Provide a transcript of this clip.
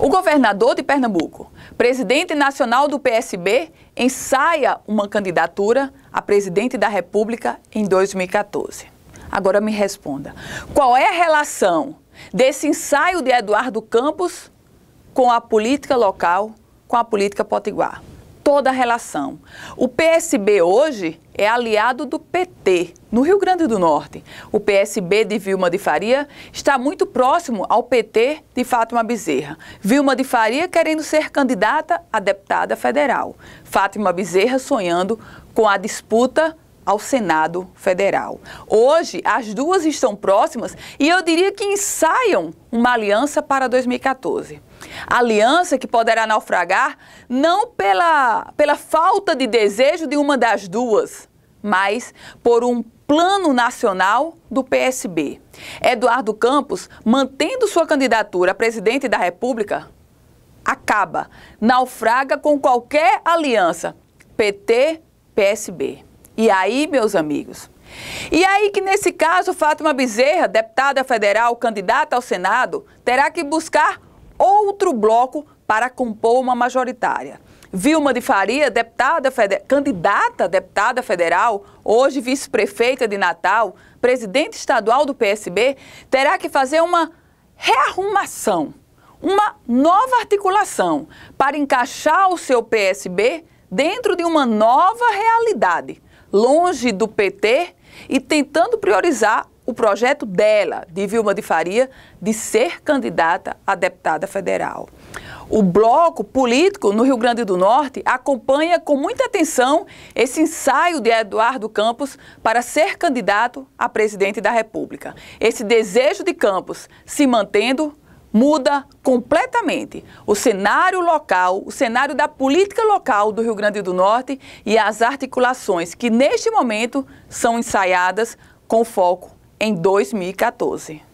O governador de Pernambuco, presidente nacional do PSB, ensaia uma candidatura a presidente da República em 2014. Agora me responda: qual é a relação desse ensaio de Eduardo Campos com a política local, com a política potiguar? toda a relação. O PSB hoje é aliado do PT no Rio Grande do Norte. O PSB de Vilma de Faria está muito próximo ao PT de Fátima Bezerra. Vilma de Faria querendo ser candidata a deputada federal. Fátima Bezerra sonhando com a disputa ao Senado Federal. Hoje, as duas estão próximas e eu diria que ensaiam uma aliança para 2014. Aliança que poderá naufragar não pela, pela falta de desejo de uma das duas, mas por um plano nacional do PSB. Eduardo Campos, mantendo sua candidatura a presidente da República, acaba, naufraga com qualquer aliança PT-PSB. E aí, meus amigos, e aí que nesse caso Fátima Bezerra, deputada federal, candidata ao Senado, terá que buscar outro bloco para compor uma majoritária. Vilma de Faria, deputada candidata a deputada federal, hoje vice-prefeita de Natal, presidente estadual do PSB, terá que fazer uma rearrumação, uma nova articulação para encaixar o seu PSB dentro de uma nova realidade longe do PT e tentando priorizar o projeto dela, de Vilma de Faria, de ser candidata a deputada federal. O bloco político no Rio Grande do Norte acompanha com muita atenção esse ensaio de Eduardo Campos para ser candidato a presidente da República. Esse desejo de Campos se mantendo muda completamente o cenário local, o cenário da política local do Rio Grande do Norte e as articulações que neste momento são ensaiadas com foco em 2014.